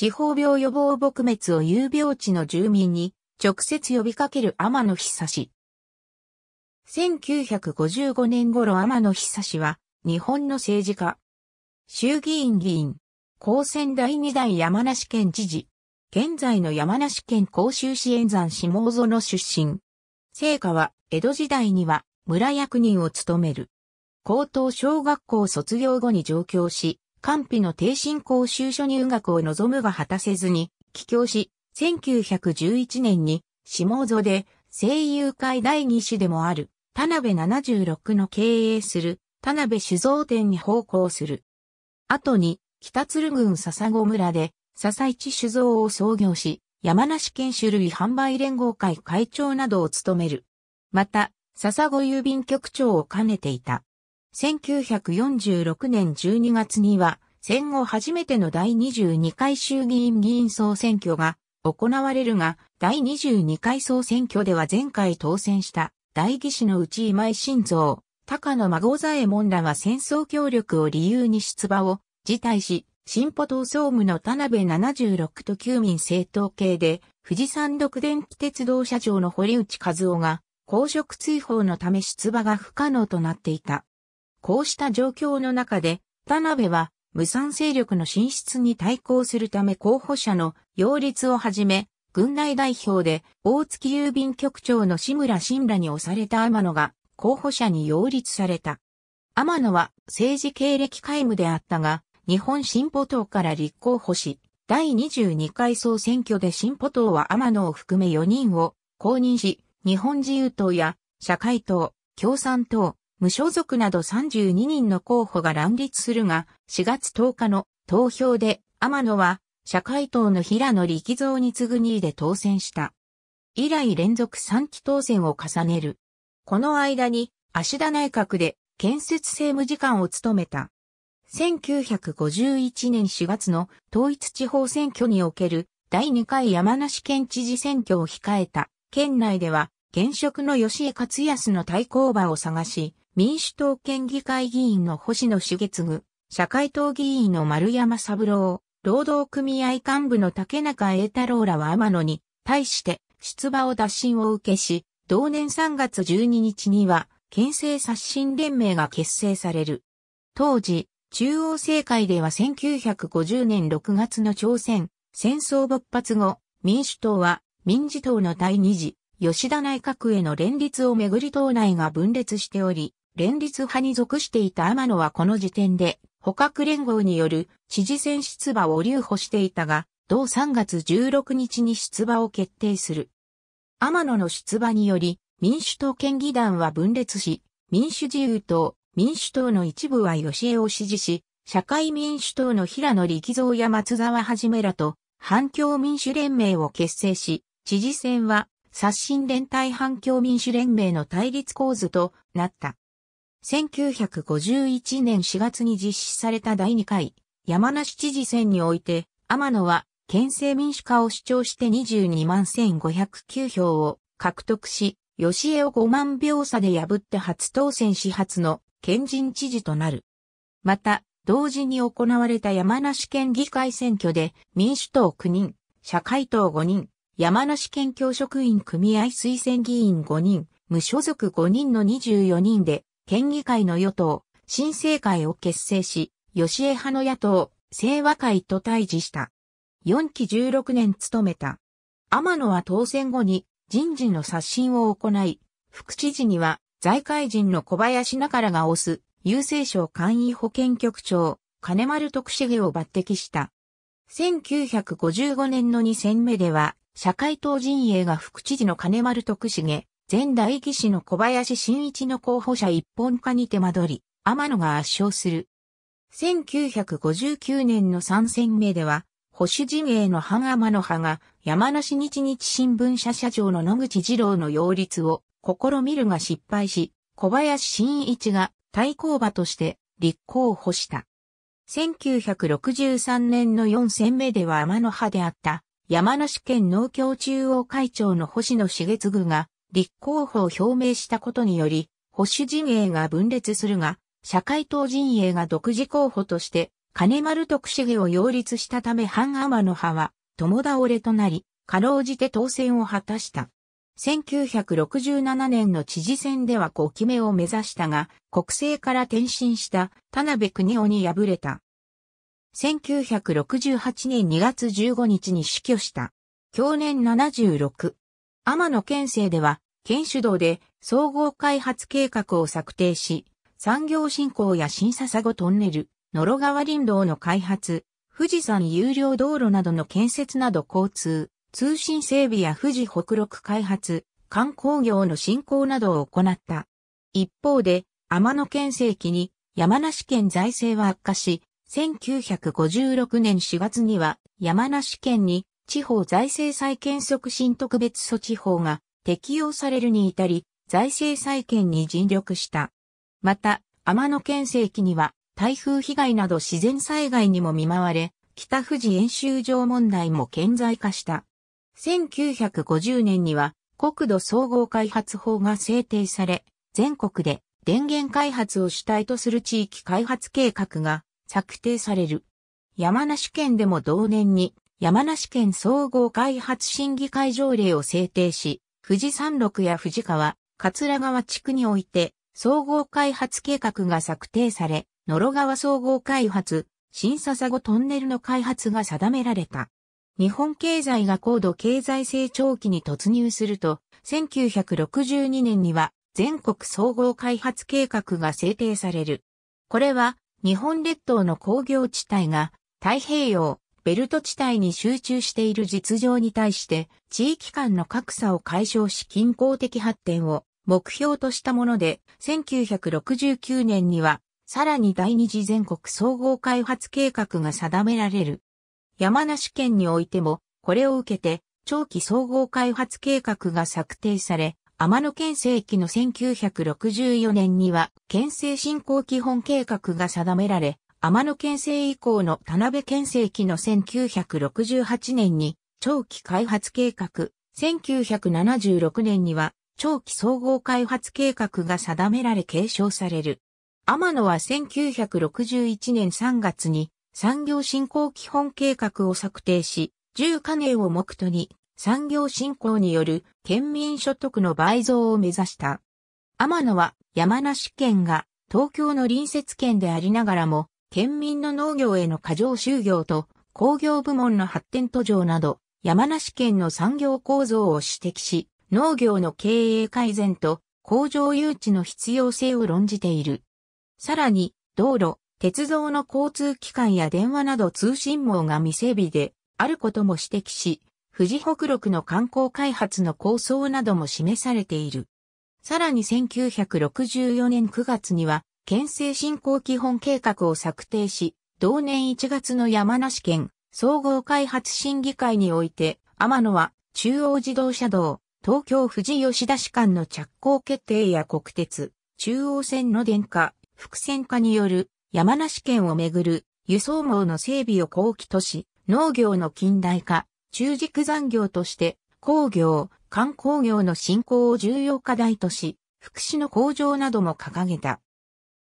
地方病予防撲滅を有病地の住民に直接呼びかける天野久志。1955年頃天野久志は日本の政治家、衆議院議員、高専第2代山梨県知事、現在の山梨県甲州市円山下園出身。聖火は江戸時代には村役人を務める。高等小学校卒業後に上京し、官費の低進講習所入学を望むが果たせずに、帰郷し、1911年に、下座で、声優会第2子でもある、田辺76の経営する、田辺酒造店に奉公する。後に、北鶴郡笹子村で、笹市酒造を創業し、山梨県種類販売連合会会長などを務める。また、笹子郵便局長を兼ねていた。1946年12月には、戦後初めての第22回衆議院議員総選挙が行われるが、第22回総選挙では前回当選した大義士のうち今井晋三、高野孫左衛門らは戦争協力を理由に出馬を辞退し、進歩党総務の田辺76と旧民政党系で、富士山独電気鉄道社長の堀内和夫が、公職追放のため出馬が不可能となっていた。こうした状況の中で、田辺は無産勢力の進出に対抗するため候補者の擁立をはじめ、軍内代表で大月郵便局長の志村新羅に押された天野が候補者に擁立された。天野は政治経歴皆無であったが、日本進歩党から立候補し、第22回総選挙で進歩党は天野を含め4人を公認し、日本自由党や社会党、共産党、無所属など32人の候補が乱立するが、4月10日の投票で、天野は、社会党の平野力蔵に次ぐ2位で当選した。以来連続3期当選を重ねる。この間に、足田内閣で建設政務次官を務めた。1951年4月の統一地方選挙における第2回山梨県知事選挙を控えた県内では現職の吉江勝康の対抗馬を探し、民主党県議会議員の星野茂次、社会党議員の丸山三郎、労働組合幹部の竹中栄太郎らは天野に対して出馬を打診を受けし、同年3月12日には、県政刷新連盟が結成される。当時、中央政界では1950年6月の朝鮮、戦争勃発後、民主党は民事党の第二次、吉田内閣への連立をめぐり党内が分裂しており、連立派に属していた天野はこの時点で、捕獲連合による知事選出馬を留保していたが、同3月16日に出馬を決定する。天野の出馬により、民主党県議団は分裂し、民主自由党、民主党の一部は吉江を支持し、社会民主党の平野力蔵や松沢はじめらと、反共民主連盟を結成し、知事選は、刷新連帯反共民主連盟の対立構図となった。1951年4月に実施された第2回山梨知事選において、天野は県政民主化を主張して22万1509票を獲得し、吉江を5万票差で破って初当選し初の県人知事となる。また、同時に行われた山梨県議会選挙で民主党9人、社会党5人、山梨県教職員組合推薦議員5人、無所属5人の24人で県議会の与党、新政会を結成し、吉江派の野党、清和会と対峙した。4期16年務めた。天野は当選後に人事の刷新を行い、副知事には財界人の小林中らが推す、郵政省簡易保健局長、金丸徳重を抜擢した。1955年の2戦目では、社会党陣営が副知事の金丸徳重、前代騎士の小林新一の候補者一本化に手間取り、天野が圧勝する。1959年の3戦目では、保守陣営の半天野派が山梨日日新聞社社長の野口二郎の擁立を試みるが失敗し、小林新一が対抗馬として立候補した。1963年の4戦目では天野派であった山梨県農協中央会長の星野茂次が立候補を表明したことにより、保守陣営が分裂するが、社会党陣営が独自候補として、金丸徳重を擁立したため半天の派は、共倒れとなり、かろうじて当選を果たした。1967年の知事選では5期目を目指したが、国政から転身した田辺邦夫に敗れた。1968年2月15日に死去した。去年76。天野県政では、県主導で総合開発計画を策定し、産業振興や新笹子トンネル、野呂川林道の開発、富士山有料道路などの建設など交通、通信整備や富士北陸開発、観光業の振興などを行った。一方で、天野県政期に山梨県財政は悪化し、1956年4月には山梨県に地方財政再建促進特別措置法が適用されるに至り、財政再建に尽力した。また、天野県世紀には、台風被害など自然災害にも見舞われ、北富士演習場問題も顕在化した。1950年には、国土総合開発法が制定され、全国で電源開発を主体とする地域開発計画が策定される。山梨県でも同年に山梨県総合開発審議会条例を制定し、富士山麓や富士川、桂川地区において、総合開発計画が策定され、野呂川総合開発、新笹子トンネルの開発が定められた。日本経済が高度経済成長期に突入すると、1962年には全国総合開発計画が制定される。これは日本列島の工業地帯が太平洋、ベルト地帯に集中している実情に対して、地域間の格差を解消し均衡的発展を目標としたもので、1969年には、さらに第二次全国総合開発計画が定められる。山梨県においても、これを受けて、長期総合開発計画が策定され、天野県政期の1964年には、県政振興基本計画が定められ、天野県政以降の田辺県政期の1968年に長期開発計画、1976年には長期総合開発計画が定められ継承される。天野は1961年3月に産業振興基本計画を策定し、10カ年を目途に産業振興による県民所得の倍増を目指した。天野は山梨県が東京の隣接県でありながらも県民の農業への過剰就業と工業部門の発展途上など、山梨県の産業構造を指摘し、農業の経営改善と工場誘致の必要性を論じている。さらに、道路、鉄道の交通機関や電話など通信網が未整備であることも指摘し、富士北陸の観光開発の構想なども示されている。さらに1964年9月には、県政振興基本計画を策定し、同年1月の山梨県総合開発審議会において、天野は中央自動車道、東京富士吉田市間の着工決定や国鉄、中央線の電化、伏線化による山梨県をめぐる輸送網の整備を後期とし、農業の近代化、中軸残業として工業、観光業の振興を重要課題とし、福祉の向上なども掲げた。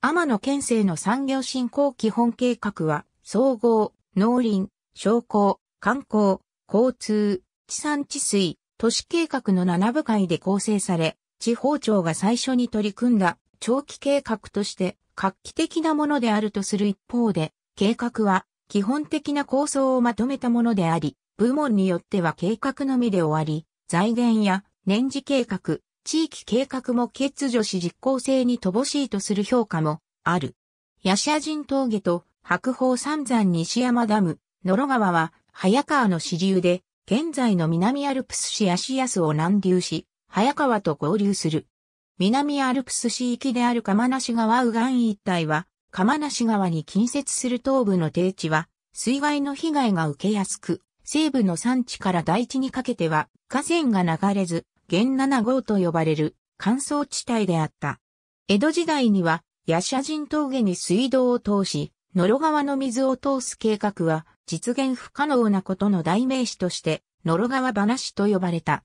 天野県政の産業振興基本計画は、総合、農林、商工、観光、交通、地産地水、都市計画の7部会で構成され、地方庁が最初に取り組んだ長期計画として画期的なものであるとする一方で、計画は基本的な構想をまとめたものであり、部門によっては計画のみで終わり、財源や年次計画、地域計画も欠如し実効性に乏しいとする評価もある。ヤシア人峠と白鵬三山西山ダム、野呂川は早川の支流で、現在の南アルプス市芦スを南流し、早川と合流する。南アルプス市域である釜梨川右岸一帯は、釜梨川に近接する東部の低地は、水害の被害が受けやすく、西部の山地から大地にかけては、河川が流れず、現7号と呼ばれる乾燥地帯であった。江戸時代には、夜叉人峠に水道を通し、野呂川の水を通す計画は、実現不可能なことの代名詞として、野呂川話と呼ばれた。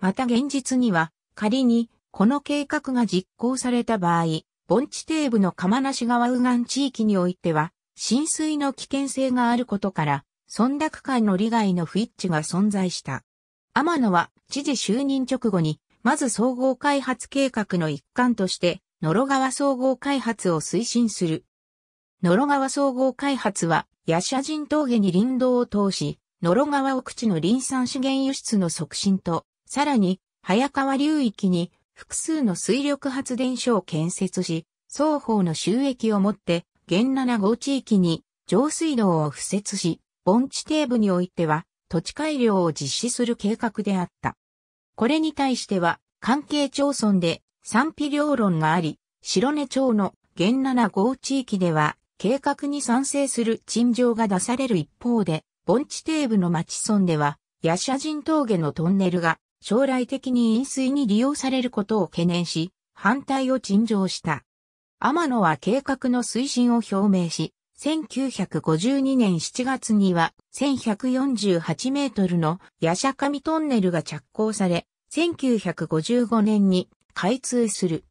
また現実には、仮に、この計画が実行された場合、盆地底部の釜無川右岸地域においては、浸水の危険性があることから、損落間の利害の不一致が存在した。天野は知事就任直後に、まず総合開発計画の一環として、野呂川総合開発を推進する。野呂川総合開発は、ヤシャ人峠に林道を通し、野呂川奥地の林産資源輸出の促進と、さらに、早川流域に複数の水力発電所を建設し、双方の収益をもって、現7号地域に上水道を敷設し、盆地底部においては土地改良を実施する計画であった。これに対しては、関係町村で賛否両論があり、白根町の現7号地域では、計画に賛成する陳情が出される一方で、盆地底部の町村では、ヤシャ人峠のトンネルが将来的に飲水に利用されることを懸念し、反対を陳情した。天野は計画の推進を表明し、1952年7月には1148メートルの八カミトンネルが着工され、1955年に開通する。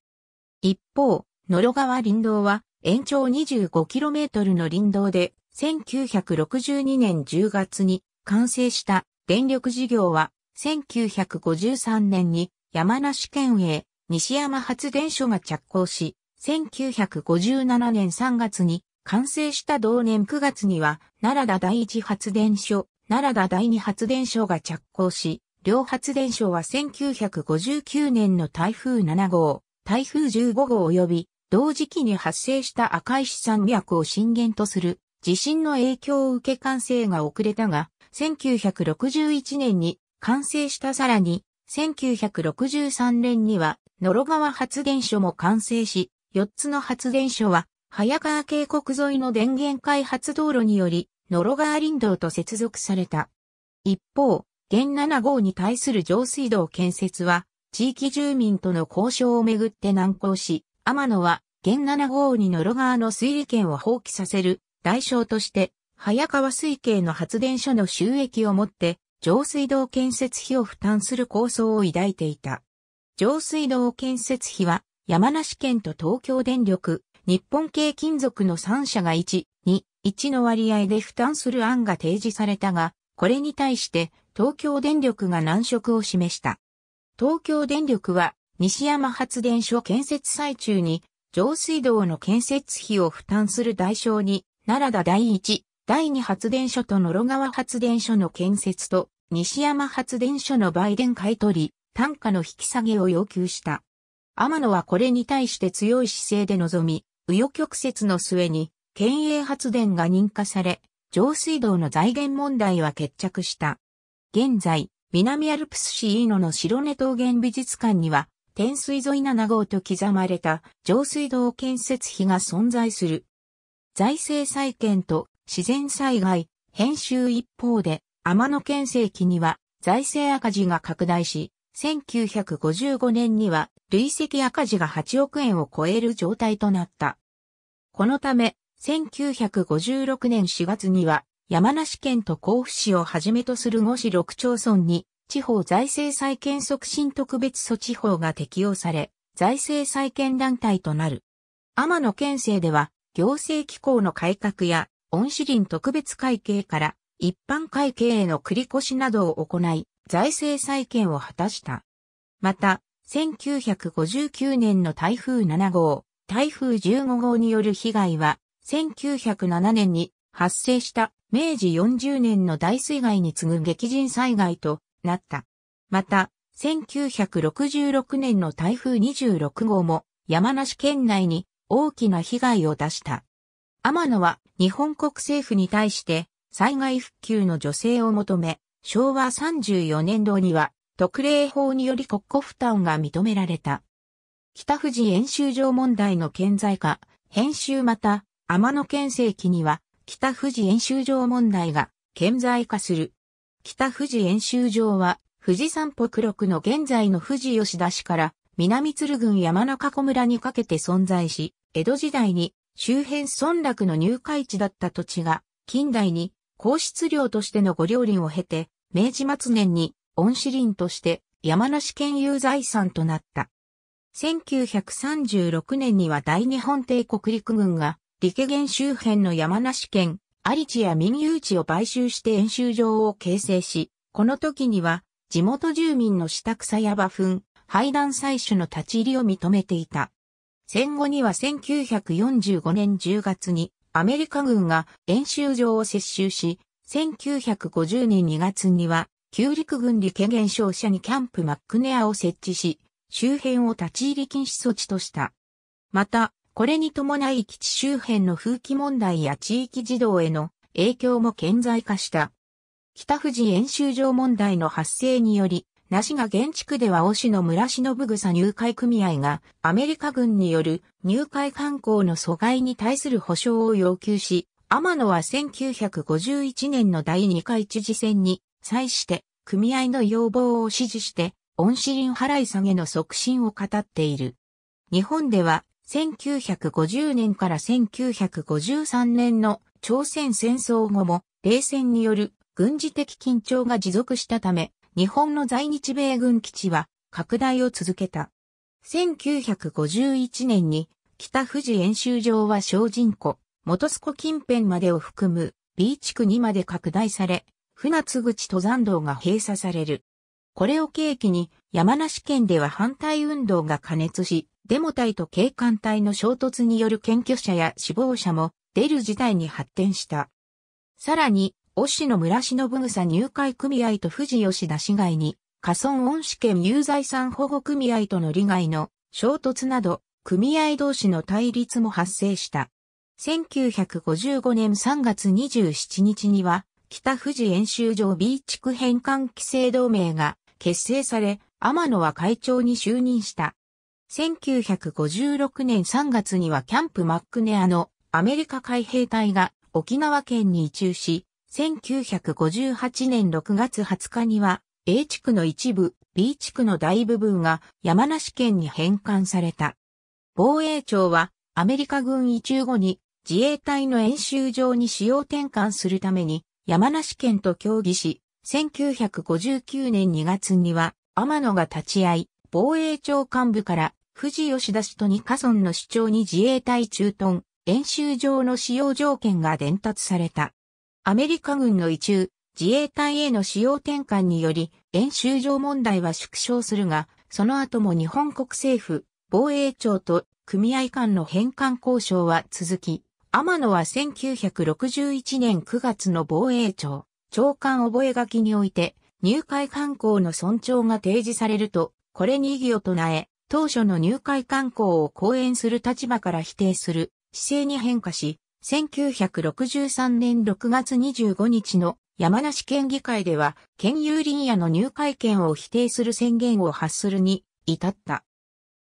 一方、野呂川林道は延長2 5トルの林道で、1962年10月に完成した電力事業は、1953年に山梨県営西山発電所が着工し、1957年3月に完成した同年9月には、奈良田第一発電所、奈良田第二発電所が着工し、両発電所は1959年の台風7号、台風15号及び、同時期に発生した赤石山脈を震源とする地震の影響を受け完成が遅れたが、1961年に完成したさらに、1963年には、野呂川発電所も完成し、4つの発電所は早川渓谷沿いの電源開発道路により、ノロガー林道と接続された。一方、現7号に対する上水道建設は、地域住民との交渉をめぐって難航し、天野は、現7号にノロ川の水利権を放棄させる代償として、早川水系の発電所の収益をもって、上水道建設費を負担する構想を抱いていた。上水道建設費は、山梨県と東京電力、日本系金属の3社が1、2、1の割合で負担する案が提示されたが、これに対して東京電力が難色を示した。東京電力は西山発電所建設最中に上水道の建設費を負担する代償に奈良田第1、第2発電所と野呂川発電所の建設と西山発電所の売電買取、単価の引き下げを要求した。天野はこれに対して強い姿勢で臨み、右翼曲折の末に、県営発電が認可され、上水道の財源問題は決着した。現在、南アルプス市飯野の白根桃源美術館には、天水沿い7号と刻まれた上水道建設費が存在する。財政再建と自然災害、編集一方で、天野県政期には財政赤字が拡大し、1955年には累積赤字が8億円を超える状態となった。このため、1956年4月には、山梨県と甲府市をはじめとする5市6町村に、地方財政再建促進特別措置法が適用され、財政再建団体となる。天野県政では、行政機構の改革や、恩師林特別会計から、一般会計への繰越などを行い、財政再建を果たした。また、1959年の台風7号、台風15号による被害は、1907年に発生した明治40年の大水害に次ぐ激甚災害となった。また、1966年の台風26号も山梨県内に大きな被害を出した。天野は日本国政府に対して災害復旧の助成を求め、昭和34年度には特例法により国庫負担が認められた。北富士演習場問題の顕在化、編集また、天野県政期には、北富士演習場問題が顕在化する。北富士演習場は、富士山北六の現在の富士吉田市から、南鶴郡山中古村にかけて存在し、江戸時代に周辺村落の入会地だった土地が、近代に皇室領としての御料林を経て、明治末年に恩師林として山梨県有財産となった。1936年には大日本帝国陸軍が、陸源周辺の山梨県、有地や民有地を買収して演習場を形成し、この時には、地元住民の下草や馬糞、廃弾採取の立ち入りを認めていた。戦後には1945年10月に、アメリカ軍が演習場を接収し、1950年2月には旧陸軍利権減少者にキャンプマックネアを設置し、周辺を立ち入り禁止措置とした。また、これに伴い基地周辺の風紀問題や地域児童への影響も顕在化した。北富士演習場問題の発生により、梨が現地区では押の村忍草入会組合がアメリカ軍による入会観光の阻害に対する保障を要求し、天野は1951年の第2回知事選に際して組合の要望を支持して、恩子林払い下げの促進を語っている。日本では、1950年から1953年の朝鮮戦争後も、冷戦による軍事的緊張が持続したため、日本の在日米軍基地は拡大を続けた。1951年に北富士演習場は小人湖、元栖湖近辺までを含む B 地区にまで拡大され、船津口登山道が閉鎖される。これを契機に山梨県では反対運動が加熱し、デモ隊と警官隊の衝突による検挙者や死亡者も出る事態に発展した。さらに、押の村忍さ入会組合と富士吉田市街に、河村恩試県有罪産保護組合との利害の衝突など、組合同士の対立も発生した。1955年3月27日には、北富士演習場 B 地区返還規制同盟が結成され、天野は会長に就任した。1956年3月にはキャンプマックネアのアメリカ海兵隊が沖縄県に移駐し、1958年6月20日には A 地区の一部、B 地区の大部分が山梨県に返還された。防衛庁はアメリカ軍移駐後に自衛隊の演習場に使用転換するために山梨県と協議し、1959年2月には、天野が立ち会い、防衛庁幹部から、富士吉田市と二カ村の主張に自衛隊駐屯、演習場の使用条件が伝達された。アメリカ軍の移中、自衛隊への使用転換により、演習場問題は縮小するが、その後も日本国政府、防衛庁と組合間の返還交渉は続き、天野は1961年9月の防衛庁、長官覚書において、入会観行の尊重が提示されると、これに異議を唱え、当初の入会観行を講演する立場から否定する姿勢に変化し、1963年6月25日の山梨県議会では、県有林野の入会権を否定する宣言を発するに至った。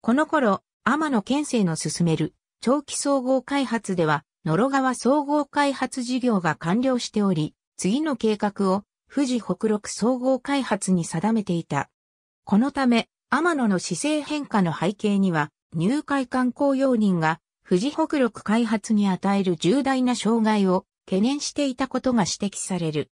この頃、天野県政の進める長期総合開発では、野呂川総合開発事業が完了しており、次の計画を富士北陸総合開発に定めていた。このため、天野の姿勢変化の背景には、入会観光用人が富士北陸開発に与える重大な障害を懸念していたことが指摘される。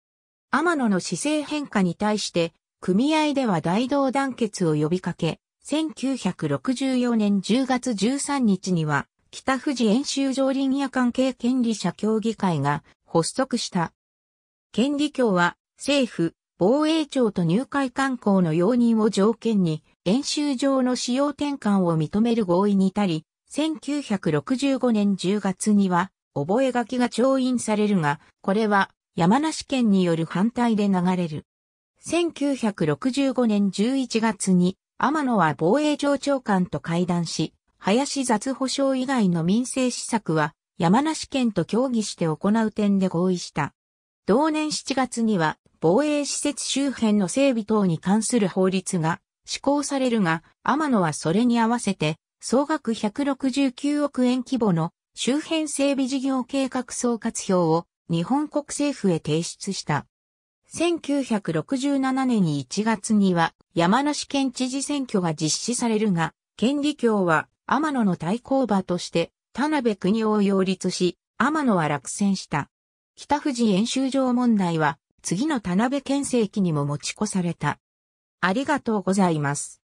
天野の姿勢変化に対して、組合では大道団結を呼びかけ、1964年10月13日には、北富士演習場林野関係権利者協議会が発足した。権利協は政府、防衛庁と入会観光の容認を条件に演習場の使用転換を認める合意に至り、1965年10月には覚書が調印されるが、これは山梨県による反対で流れる。1965年11月に天野は防衛庁長官と会談し、林雑保障以外の民生施策は山梨県と協議して行う点で合意した。同年7月には防衛施設周辺の整備等に関する法律が施行されるが、天野はそれに合わせて総額169億円規模の周辺整備事業計画総括表を日本国政府へ提出した。1967年に1月には山梨県知事選挙が実施されるが、県理協は天野の対抗馬として、田辺国を擁立し、天野は落選した。北富士演習場問題は、次の田辺県政期にも持ち越された。ありがとうございます。